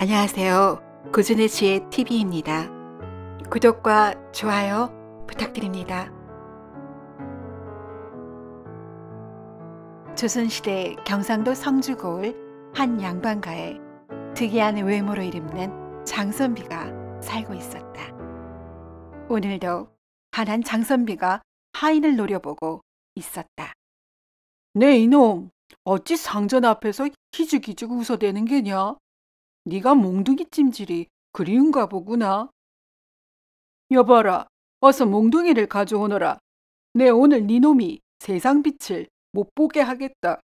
안녕하세요. 고준의 지혜 TV입니다. 구독과 좋아요 부탁드립니다. 조선시대 경상도 성주고을 한 양반가에 특이한 외모로 이름난 장선비가 살고 있었다. 오늘도 가한 장선비가 하인을 노려보고 있었다. 네 이놈 어찌 상전 앞에서 기죽기죽 웃어대는 게냐? 네가 몽둥이 찜질이 그리운가 보구나. 여봐라, 어서 몽둥이를 가져오너라. 내 오늘 네놈이 세상 빛을 못 보게 하겠다.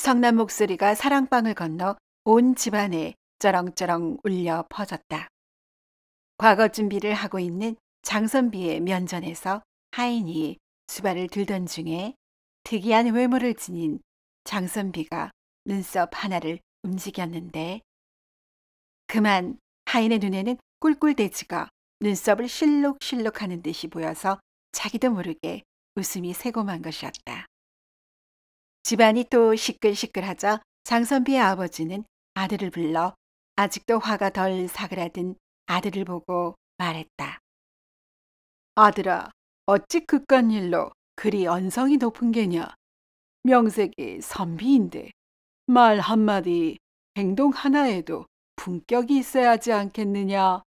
성난 목소리가 사랑방을 건너 온 집안에 쩌렁쩌렁 울려 퍼졌다. 과거 준비를 하고 있는 장선비의 면전에서 하인이 수발을 들던 중에 특이한 외모를 지닌 장선비가 눈썹 하나를 움직였는데 그만 하인의 눈에는 꿀꿀대지가 눈썹을 실룩실룩 하는 듯이 보여서 자기도 모르게 웃음이 새고만 것이었다. 집안이 또 시끌시끌하자 장선비의 아버지는 아들을 불러 아직도 화가 덜 사그라든 아들을 보고 말했다. 아들아, 어찌 그깟 일로 그리 언성이 높은 게냐? 명색이 선비인데 말 한마디, 행동 하나에도 품격이 있어야 하지 않겠느냐.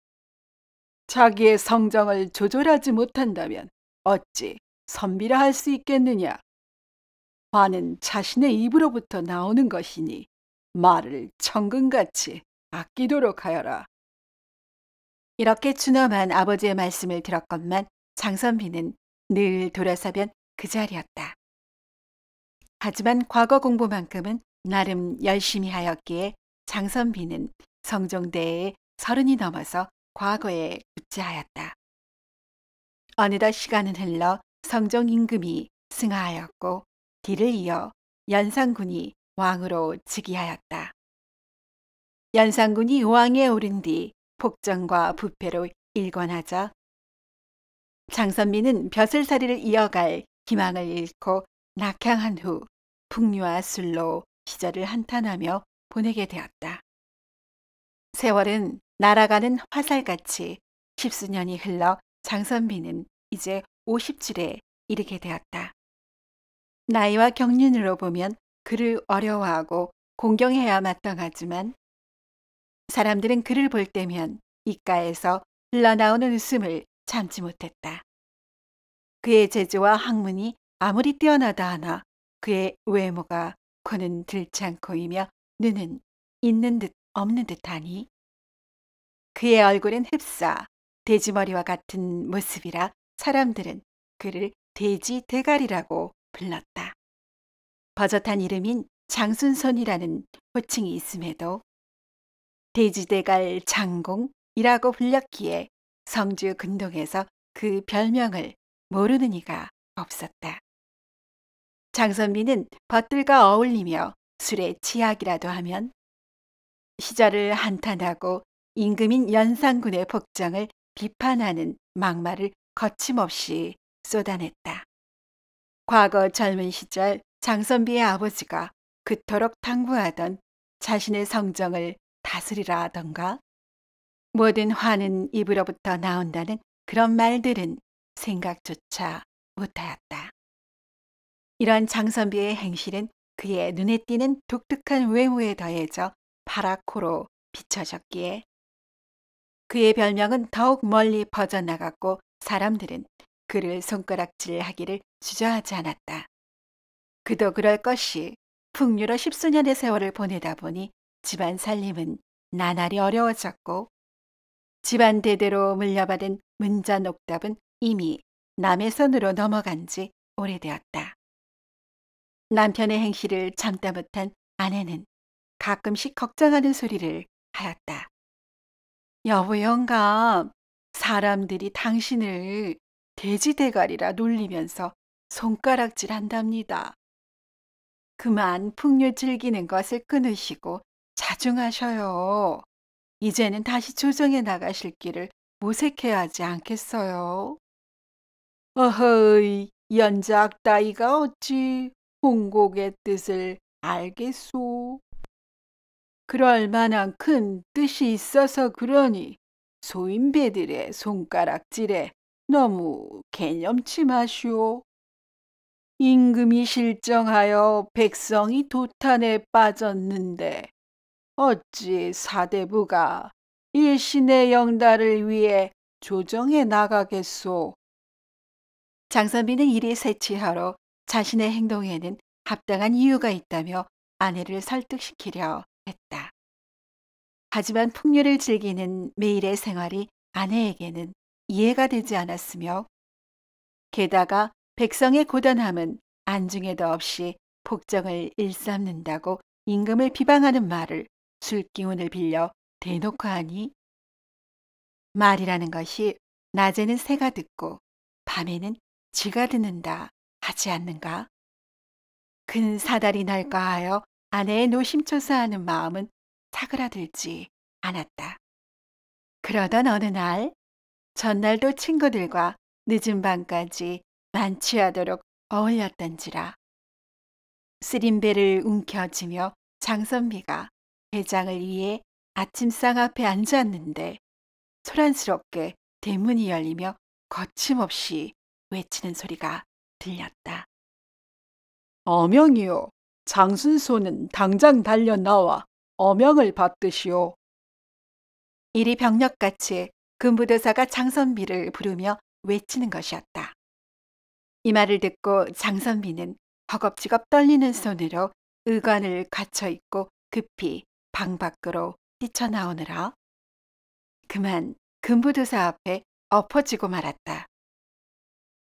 자기의 성정을 조절하지 못한다면 어찌 선비라 할 수 있겠느냐. 화는 자신의 입으로부터 나오는 것이니 말을 천근같이 아끼도록 하여라. 이렇게 준엄한 아버지의 말씀을 들었건만 장선비는 늘 돌아서면 그 자리였다. 하지만 과거 공부만큼은 나름 열심히 하였기에 장선비는 성종대에 서른이 넘어서 과거에 급제하였다. 어느덧 시간은 흘러 성종 임금이 승하하였고 뒤를 이어 연산군이 왕으로 즉위하였다. 연산군이 왕에 오른 뒤 폭정과 부패로 일관하자 장선비는 벼슬살이를 이어갈 희망을 잃고 낙향한 후 풍류와 술로 기자를 한탄하며 보내게 되었다. 세월은 날아가는 화살같이 십수년이 흘러 장선비는 이제 50줄에 이르게 되었다. 나이와 경륜으로 보면 그를 어려워하고 공경해야 마땅하지만 사람들은 그를 볼 때면 입가에서 흘러나오는 웃음을 참지 못했다. 그의 재주와 학문이 아무리 뛰어나다 하나 그의 외모가 코는 들지 않고이며 눈은 있는 듯 없는 듯하니 그의 얼굴은 흡사 돼지머리와 같은 모습이라 사람들은 그를 돼지 대가리라고 불렀다. 버젓한 이름인 장순선이라는 호칭이 있음에도 돼지 대갈 장공이라고 불렸기에 성주 근동에서 그 별명을 모르는 이가 없었다. 장선비는 벗들과 어울리며 술에 취약이라도 하면 시절을 한탄하고 임금인 연산군의 복장을 비판하는 막말을 거침없이 쏟아냈다. 과거 젊은 시절 장선비의 아버지가 그토록 당부하던 자신의 성정을 다스리라 하던가 모든 화는 입으로부터 나온다는 그런 말들은 생각조차 못하였다. 이런 장선비의 행실은 그의 눈에 띄는 독특한 외모에 더해져 파라코로 비춰졌기에 그의 별명은 더욱 멀리 퍼져나갔고 사람들은 그를 손가락질하기를 주저하지 않았다. 그도 그럴 것이 풍류로 십수년의 세월을 보내다 보니 집안 살림은 나날이 어려워졌고 집안 대대로 물려받은 문자 녹답은 이미 남의 손으로 넘어간 지 오래되었다. 남편의 행실을 참다 못한 아내는 가끔씩 걱정하는 소리를 하였다. 여보 영감, 사람들이 당신을 돼지 대가리라 놀리면서 손가락질 한답니다. 그만 풍류 즐기는 것을 끊으시고 자중하셔요. 이제는 다시 조정에 나가실 길을 모색해야 하지 않겠어요. 어허이, 연작 따위가 어찌 공곡의 뜻을 알겠소. 그럴 만한 큰 뜻이 있어서 그러니 소인배들의 손가락질에 너무 개념치 마시오. 임금이 실정하여 백성이 도탄에 빠졌는데 어찌 사대부가 일신의 영달을 위해 조정해 나가겠소. 장선비는 이리 세치하러 자신의 행동에는 합당한 이유가 있다며 아내를 설득시키려 했다. 하지만 풍류를 즐기는 매일의 생활이 아내에게는 이해가 되지 않았으며 게다가 백성의 고단함은 안중에도 없이 복정을 일삼는다고 임금을 비방하는 말을 술기운을 빌려 대놓고 하니 말이라는 것이 낮에는 새가 듣고 밤에는 쥐가 듣는다 하지 않는가? 큰 사달이 날까 하여 아내의 노심초사하는 마음은 사그라들지 않았다. 그러던 어느 날 전날도 친구들과 늦은 밤까지 만취하도록 어울렸던지라 쓰림배를 움켜쥐며 장선미가 회장을 위해 아침상 앞에 앉았는데 소란스럽게 대문이 열리며 거침없이 외치는 소리가 들렸다. 어명이요. 장순소는 당장 달려 나와 어명을 받듯이요. 이리 병력같이 금부도사가 장선비를 부르며 외치는 것이었다. 이 말을 듣고 장선비는 허겁지겁 떨리는 손으로 의관을 갖춰 입고 급히 방 밖으로 뛰쳐나오느라 그만 금부도사 앞에 엎어지고 말았다.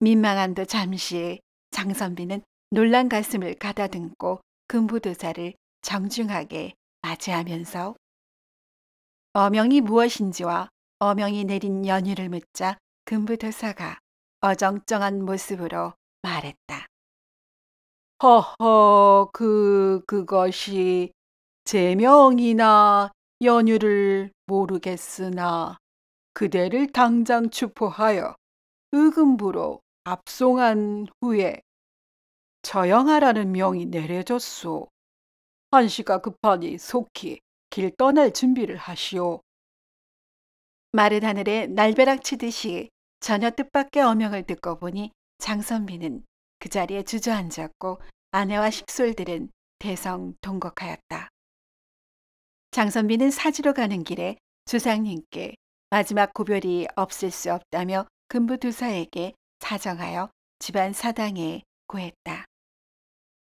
민망함도 잠시 장선비는 놀란 가슴을 가다듬고 금부도사를 정중하게 맞이하면서 어명이 무엇인지와 어명이 내린 연유를 묻자 금부도사가 어정쩡한 모습으로 말했다. 허허, 그, 그것이 제명이나 연유를 모르겠으나 그대를 당장 추포하여 의금부로 압송한 후에 저영하라는 명이 내려졌소. 한씨가 급하니 속히 길 떠날 준비를 하시오. 마른 하늘에 날벼락 치듯이 전혀 뜻밖의 어명을 듣고 보니 장선비는 그 자리에 주저앉았고 아내와 십솔들은 대성 동곡하였다. 장선비는 사지로 가는 길에 주상님께 마지막 고별이 없을 수 없다며 금부 두사에게 사정하여 집안 사당에 구했다.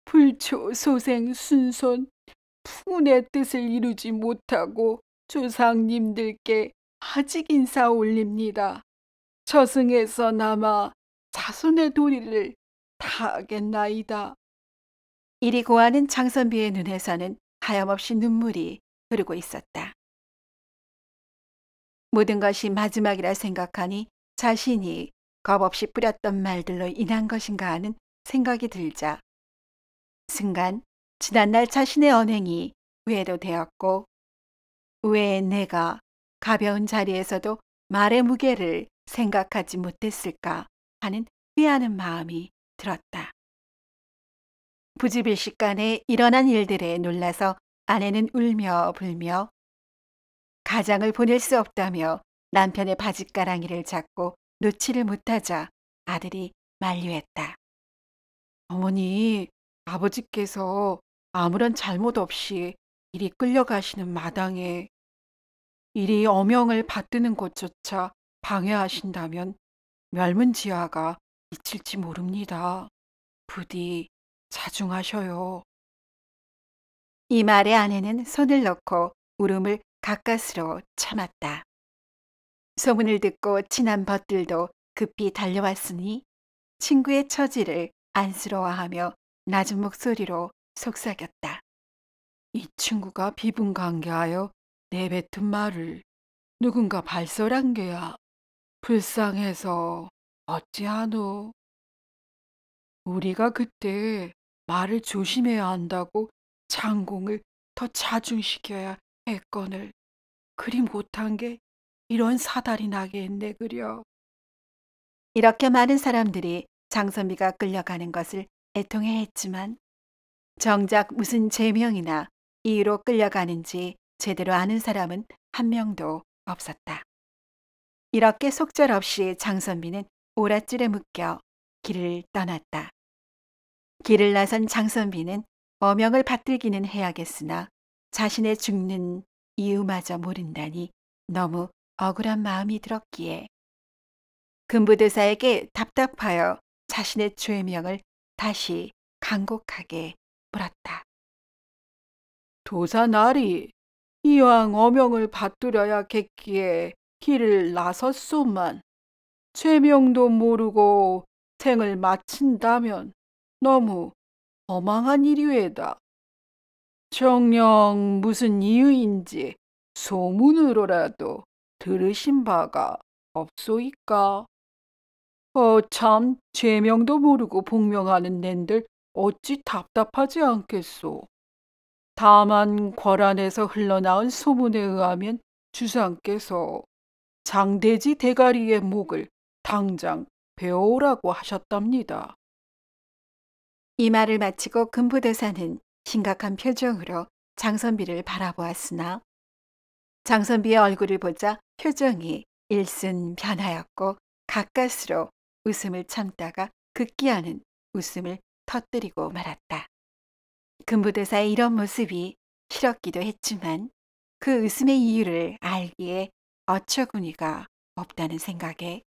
불초 소생 순손 풍운의 뜻을 이루지 못하고 조상님들께 하직 인사 올립니다. 저승에서 남아 자손의 도리를 다하겠나이다. 이리 고하는 장선비의 눈에서는 하염없이 눈물이 흐르고 있었다. 모든 것이 마지막이라 생각하니 자신이 겁없이 뿌렸던 말들로 인한 것인가 하는 생각이 들자 순간 지난날 자신의 언행이 후회도 되었고 왜 내가 가벼운 자리에서도 말의 무게를 생각하지 못했을까 하는 후회하는 마음이 들었다. 부지불식간에 일어난 일들에 놀라서 아내는 울며 불며 가장을 보낼 수 없다며 남편의 바짓가랑이를 잡고 놓지를 못하자 아들이 만류했다. 어머니, 아버지께서 아무런 잘못 없이 이리 끌려가시는 마당에 이리 어명을 받드는 것조차 방해하신다면 멸문지화가 미칠지 모릅니다. 부디 자중하셔요. 이 말에 아내는 손을 넣고 울음을 가까스로 참았다. 소문을 듣고 친한 벗들도 급히 달려왔으니 친구의 처지를 안쓰러워하며 낮은 목소리로 속삭였다. 이 친구가 비분관계하여 내뱉은 말을 누군가 발설한 게야. 불쌍해서 어찌하노. 우리가 그때 말을 조심해야 한다고 장공을 더 자중시켜야 했건을 그리 못한 게 이런 사달이 나겠네 그려. 이렇게 많은 사람들이 장선미가 끌려가는 것을 애통해 했지만 정작 무슨 제명이나 이유로 끌려가는지 제대로 아는 사람은 한 명도 없었다. 이렇게 속절없이 장선미는 오랏줄에 묶여 길을 떠났다. 길을 나선 장선비는 어명을 받들기는 해야겠으나 자신의 죽는 이유마저 모른다니 너무 억울한 마음이 들었기에 금부대사에게 답답하여 자신의 죄명을 다시 간곡하게 물었다. 도사 나리, 이왕 어명을 받들어야겠기에 길을 나섰소만 죄명도 모르고 생을 마친다면 너무 어망한 일이외다. 정녕 무슨 이유인지 소문으로라도 들으신 바가 없소이까? 어참 제명도 모르고 복명하는 낸들 어찌 답답하지 않겠소. 다만 궐안에서 흘러나온 소문에 의하면 주상께서 장대지 대가리의 목을 당장 배어오라고 하셨답니다. 이 말을 마치고 금부대사는 심각한 표정으로 장선비를 바라보았으나 장선비의 얼굴을 보자 표정이 일순 변하였고 가까스로 웃음을 참다가 극기하는 웃음을 터뜨리고 말았다. 금부대사의 이런 모습이 싫었기도 했지만 그 웃음의 이유를 알기에 어처구니가 없다는 생각에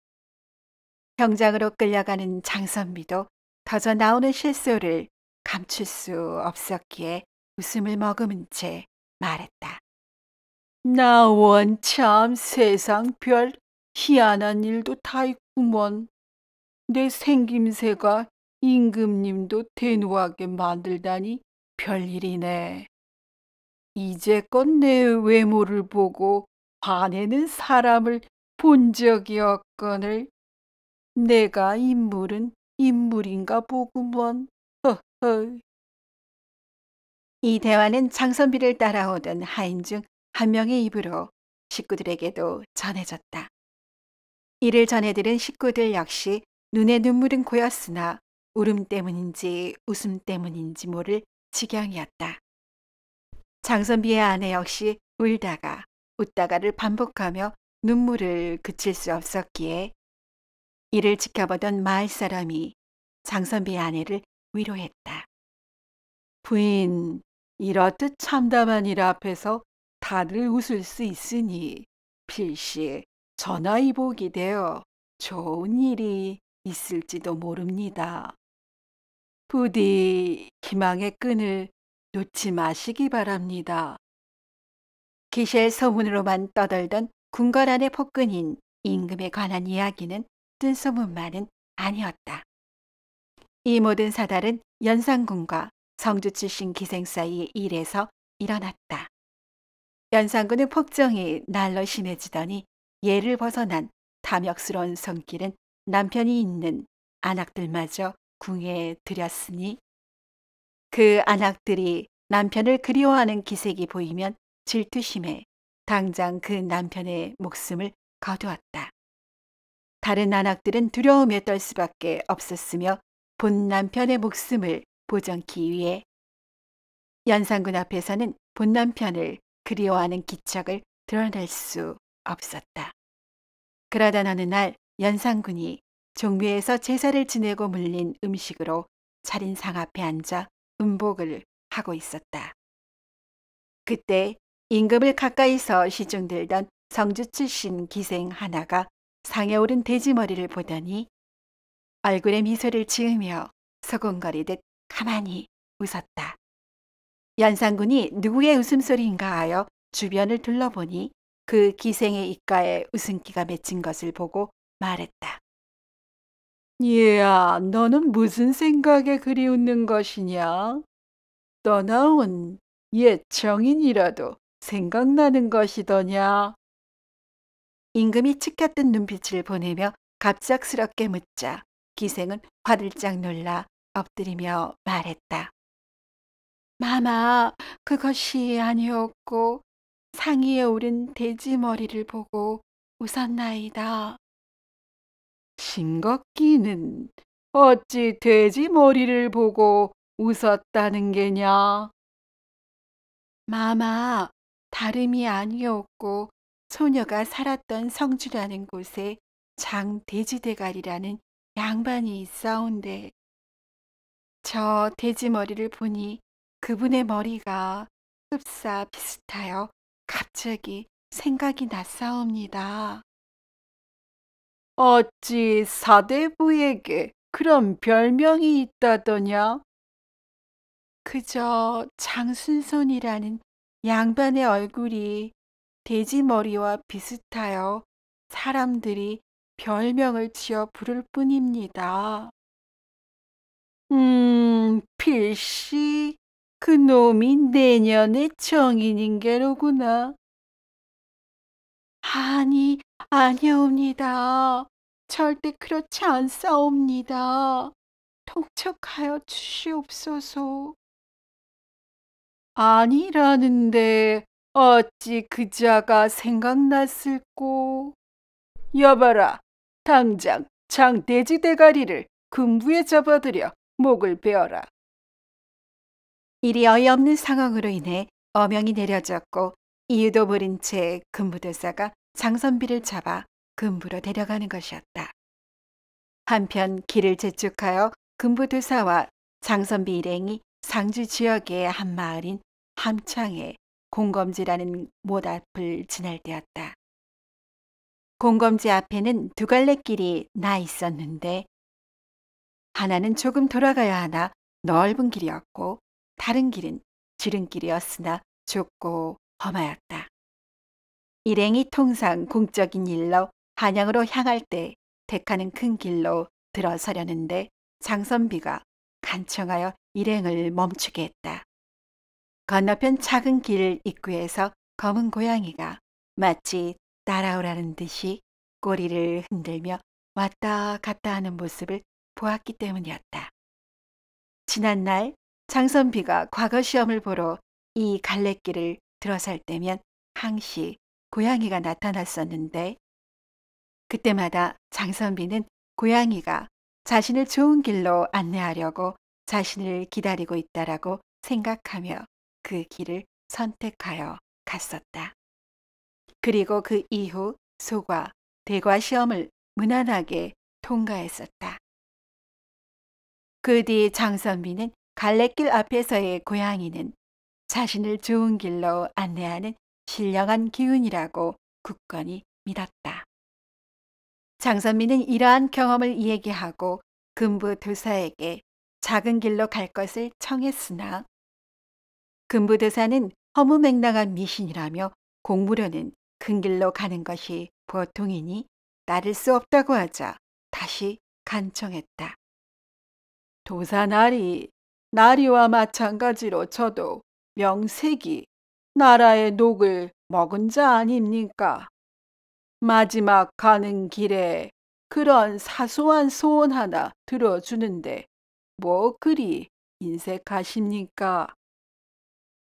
병장으로 끌려가는 장선미도 더져 나오는 실소를 감출 수 없었기에 웃음을 머금은 채 말했다. 나원참 세상 별 희한한 일도 다 있구먼. 내 생김새가 임금님도 대누하게 만들다니 별일이네. 이제껏 내 외모를 보고 반해는 사람을 본 적이 없거늘. 내가 인물은 인물인가 보구먼. 허허. 이 대화는 장선비를 따라오던 하인중 한 명의 입으로 식구들에게도 전해졌다. 이를 전해들은 식구들 역시 눈에 눈물은 고였으나 울음 때문인지 웃음 때문인지 모를 지경이었다. 장선비의 아내 역시 울다가 웃다가를 반복하며 눈물을 그칠 수 없었기에 이를 지켜보던 마을 사람이 장선비의 아내를 위로했다. 부인, 이렇듯 참담한 일 앞에서 다들 웃을 수 있으니 필시 전화위복이 되어 좋은 일이 있을지도 모릅니다. 부디 희망의 끈을 놓지 마시기 바랍니다. 기실 소문으로만 떠돌던 궁궐안의 폭근인 임금에 관한 이야기는 뜬 소문만은 아니었다. 이 모든 사달은 연산군과 성주 출신 기생사의 이 일에서 일어났다. 연산군의 폭정이 날로 심해지더니 예를 벗어난 탐욕스러운 손길은 남편이 있는 안악들마저 궁에 들였으니 그 안악들이 남편을 그리워하는 기색이 보이면 질투심에 당장 그 남편의 목숨을 거두었다. 다른 안악들은 두려움에 떨 수밖에 없었으며 본 남편의 목숨을 보정키 위해 연산군 앞에서는 본 남편을 그리워하는 기척을 드러낼 수 없었다. 그러던 어느 날 연산군이 종묘에서 제사를 지내고 물린 음식으로 차린 상 앞에 앉아 음복을 하고 있었다. 그때 임금을 가까이서 시중들던 성주 출신 기생 하나가 상에 오른 돼지머리를 보더니 얼굴에 미소를 지으며 서곤거리듯 가만히 웃었다. 연산군이 누구의 웃음소리인가 하여 주변을 둘러보니 그 기생의 입가에 웃음기가 맺힌 것을 보고 말했다. 얘야, 너는 무슨 생각에 그리 웃는 것이냐? 떠나온 옛 정인이라도 생각나는 것이더냐? 임금이 치켜뜬 눈빛을 보내며 갑작스럽게 묻자 기생은 화들짝 놀라 엎드리며 말했다. 마마, 그것이 아니었고 상의에 오른 돼지 머리를 보고 웃었나이다. 싱겁기는 어찌 돼지 머리를 보고 웃었다는 게냐? 마마, 다름이 아니었고 소녀가 살았던 성주라는 곳에 장 돼지대가리라는 양반이 있어온데 저 돼지머리를 보니 그분의 머리가 흡사 비슷하여 갑자기 생각이 났사옵니다. 어찌 사대부에게 그런 별명이 있다더냐? 그저 장순선이라는 양반의 얼굴이 돼지 머리와 비슷하여 사람들이 별명을 지어 부를 뿐입니다. 음, 필시 그 놈이 내년에 정인인 게로구나. 아니, 아니옵니다. 절대 그렇지 않사옵니다. 통척하여 주시옵소서. 아니라는데 어찌 그자가 생각났을꼬. 여봐라, 당장 장대지 대가리를 금부에 잡아들여 목을 베어라. 일이 어이없는 상황으로 인해 어명이 내려졌고 이유도 모른 채근부도사가 장선비를 잡아 근부로 데려가는 것이었다. 한편 길을 재촉하여 근부도사와 장선비 일행이 상주 지역의 한 마을인 함창에 공검지라는 못 앞을 지날 때였다. 공검지 앞에는 두 갈래 길이 나 있었는데 하나는 조금 돌아가야 하나 넓은 길이었고 다른 길은 지름길이었으나 좁고 험하였다. 일행이 통상 공적인 일로 한양으로 향할 때 택하는 큰 길로 들어서려는데 장선비가 간청하여 일행을 멈추게 했다. 건너편 작은 길 입구에서 검은 고양이가 마치 따라오라는 듯이 꼬리를 흔들며 왔다 갔다 하는 모습을 보았기 때문이었다. 지난날 장선비가 과거 시험을 보러 이 갈래길을 들어설 때면 항시 고양이가 나타났었는데 그때마다 장선비는 고양이가 자신을 좋은 길로 안내하려고 자신을 기다리고 있다라고 생각하며 그 길을 선택하여 갔었다. 그리고 그 이후 소과 대과 시험을 무난하게 통과했었다. 그 뒤 장선비는 갈래길 앞에서의 고양이는 자신을 좋은 길로 안내하는 신령한 기운이라고 굳건히 믿었다. 장선미는 이러한 경험을 얘기하고 금부 도사에게 작은 길로 갈 것을 청했으나 금부 도사는 허무맹랑한 미신이라며 공무료는 큰 길로 가는 것이 보통이니 따를 수 없다고 하자 다시 간청했다. 도사 날이 나리와 마찬가지로 저도 명색이 나라의 녹을 먹은 자 아닙니까? 마지막 가는 길에 그런 사소한 소원 하나 들어주는데 뭐 그리 인색하십니까?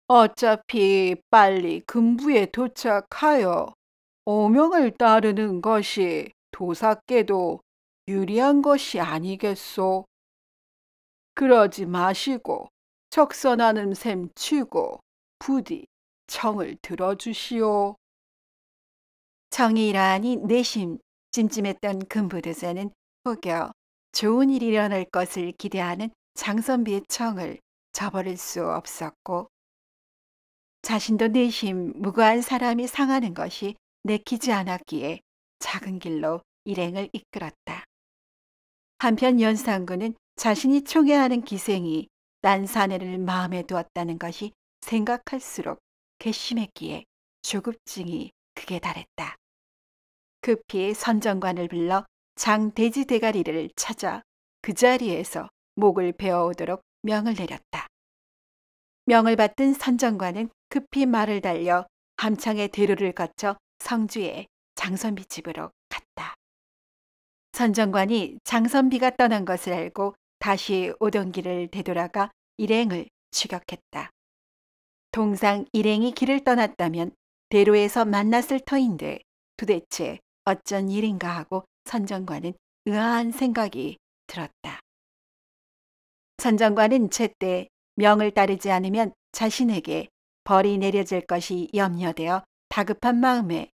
어차피 빨리 금부에 도착하여 오명을 따르는 것이 도사께도 유리한 것이 아니겠소. 그러지 마시고 적선하는 셈 치고 부디 청을 들어주시오. 정이라니 내심 찜찜했던 금부대사는 혹여 좋은 일이 일어날 것을 기대하는 장선비의 청을 저버릴 수 없었고 자신도 내심 무고한 사람이 상하는 것이 내키지 않았기에 작은 길로 일행을 이끌었다. 한편 연산군은 자신이 총애하는 기생이 난 사내를 마음에 두었다는 것이 생각할수록 괘씸했기에 조급증이 극에 달했다. 급히 그 선정관을 불러 장대지 대가리를 찾아 그 자리에서 목을 베어오도록 명을 내렸다. 명을 받은 선정관은 급히 말을 달려 함창의 대로를 거쳐 성주의 장선비 집으로 갔다. 선정관이 장선비가 떠난 것을 알고 다시 오던 길을 되돌아가 일행을 추격했다. 동상 일행이 길을 떠났다면 대로에서 만났을 터인데 도대체 어쩐 일인가 하고 선정관은 의아한 생각이 들었다. 선정관은 제때 명을 따르지 않으면 자신에게 벌이 내려질 것이 염려되어 다급한 마음에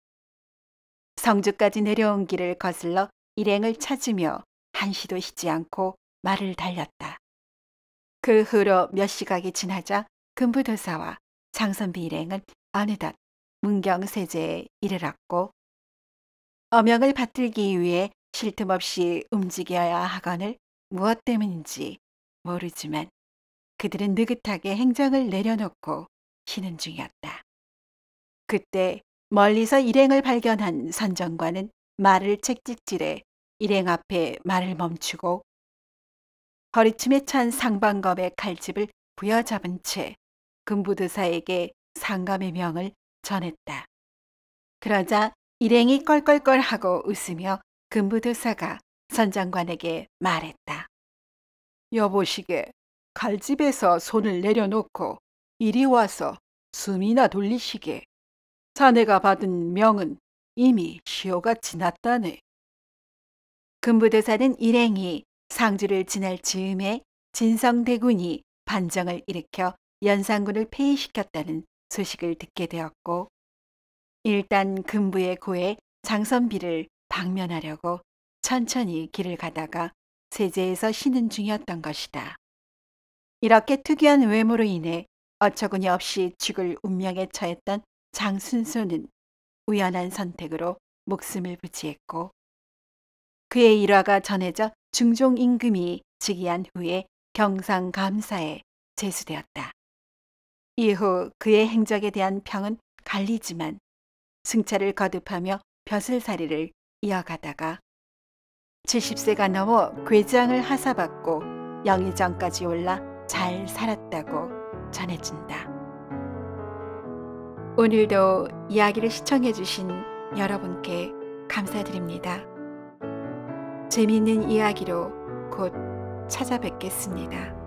성주까지 내려온 길을 거슬러 일행을 찾으며 한시도 쉬지 않고 말을 달렸다. 그 후로 몇 시각이 지나자 금부도사와 장선비 일행은 어느덧 문경세제에 이르렀고 어명을 받들기 위해 쉴 틈 없이 움직여야 하거늘 무엇 때문인지 모르지만 그들은 느긋하게 행정을 내려놓고 쉬는 중이었다. 그때 멀리서 일행을 발견한 선정관은 말을 책찍질해 일행 앞에 말을 멈추고 허리춤에 찬 상반검의 칼집을 부여잡은 채 금부드사에게 상감의 명을 전했다. 그러자 일행이 껄껄껄하고 웃으며 금부드사가 선장관에게 말했다. 여보시게 칼집에서 손을 내려놓고 이리 와서 숨이나 돌리시게. 자네가 받은 명은 이미 시효가 지났다네. 금부대사는 일행이 상주를 지날 즈음에 진성대군이 반정을 일으켜 연산군을 폐위시켰다는 소식을 듣게 되었고 일단 금부의 고에 장선비를 방면하려고 천천히 길을 가다가 세제에서 쉬는 중이었던 것이다. 이렇게 특이한 외모로 인해 어처구니 없이 죽을 운명에 처했던 장순소는 우연한 선택으로 목숨을 부지했고 그의 일화가 전해져 중종임금이 즉위한 후에 경상감사에 제수되었다. 이후 그의 행적에 대한 평은 갈리지만 승차를 거듭하며 벼슬살이를 이어가다가 70세가 넘어 괴장을 하사받고 영의정까지 올라 잘 살았다고 전해진다. 오늘도 이야기를 시청해주신 여러분께 감사드립니다. 재미있는 이야기로 곧 찾아뵙겠습니다.